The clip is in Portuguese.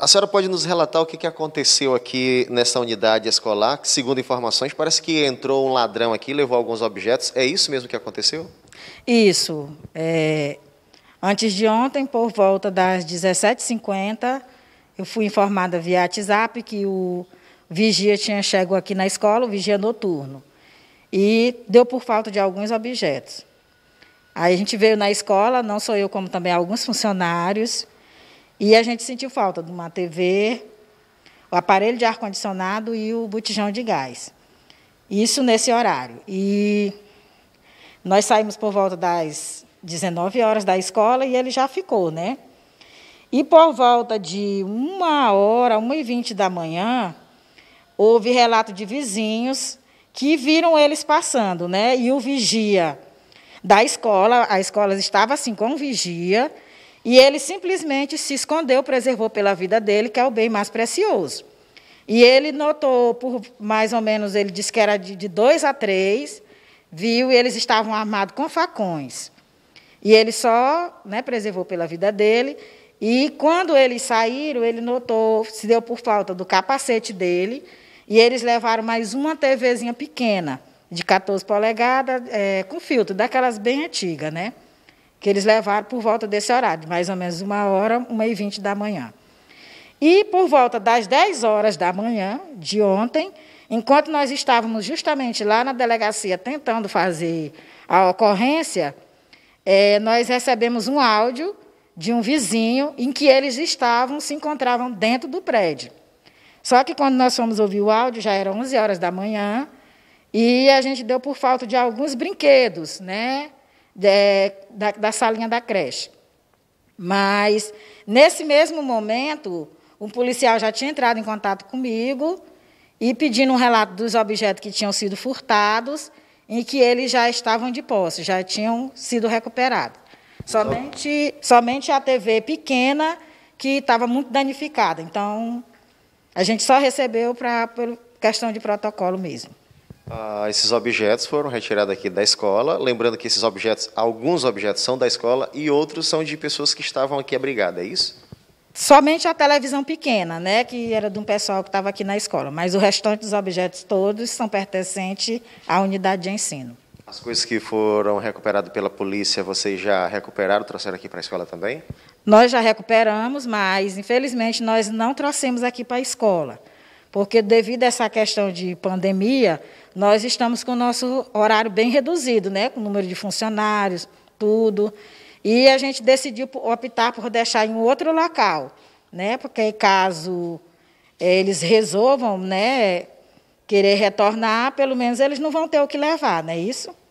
A senhora pode nos relatar o que aconteceu aqui nessa unidade escolar? Que, segundo informações, parece que entrou um ladrão aqui, levou alguns objetos. É isso mesmo que aconteceu? Isso. É... Antes de ontem, por volta das 17h50, eu fui informada via WhatsApp que o vigia tinha chegado aqui na escola, o vigia noturno, e deu por falta de alguns objetos. Aí a gente veio na escola, não sou eu, como também alguns funcionários, e a gente sentiu falta de uma TV, o aparelho de ar-condicionado e o botijão de gás. Isso nesse horário. E nós saímos por volta das 19 horas da escola e ele já ficou, né? E por volta de uma hora, uma e vinte da manhã, houve relato de vizinhos que viram eles passando, né? E o vigia da escola, a escola estava assim com o vigia, e ele simplesmente se escondeu, preservou pela vida dele, que é o bem mais precioso. E ele notou, por mais ou menos, ele disse que era de, de dois a três, viu, e eles estavam armados com facões. E ele só né, preservou pela vida dele. E quando eles saíram, ele notou, se deu por falta do capacete dele, e eles levaram mais uma TVzinha pequena, de 14 polegadas, é, com filtro, daquelas bem antigas, né? que eles levaram por volta desse horário, mais ou menos uma hora, uma e vinte da manhã. E por volta das 10 horas da manhã de ontem, enquanto nós estávamos justamente lá na delegacia tentando fazer a ocorrência, é, nós recebemos um áudio de um vizinho em que eles estavam, se encontravam dentro do prédio. Só que quando nós fomos ouvir o áudio, já eram 11 horas da manhã, e a gente deu por falta de alguns brinquedos, né? de, da, da salinha da creche. Mas, nesse mesmo momento, um policial já tinha entrado em contato comigo e pedindo um relato dos objetos que tinham sido furtados, em que eles já estavam de posse, já tinham sido recuperados. Somente, somente a TV pequena, que estava muito danificada. Então, a gente só recebeu para questão de protocolo mesmo. Ah, esses objetos foram retirados aqui da escola. Lembrando que esses objetos, alguns objetos são da escola e outros são de pessoas que estavam aqui abrigadas, é isso? Somente a televisão pequena, né, que era de um pessoal que estava aqui na escola, mas o restante dos objetos todos são pertencentes à unidade de ensino. As coisas que foram recuperadas pela polícia, vocês já recuperaram, trouxeram aqui para a escola também? Nós já recuperamos, mas infelizmente nós não trouxemos aqui para a escola porque devido a essa questão de pandemia, nós estamos com o nosso horário bem reduzido, né? com o número de funcionários, tudo. E a gente decidiu optar por deixar em outro local, né? porque caso eles resolvam né, querer retornar, pelo menos eles não vão ter o que levar, não é isso?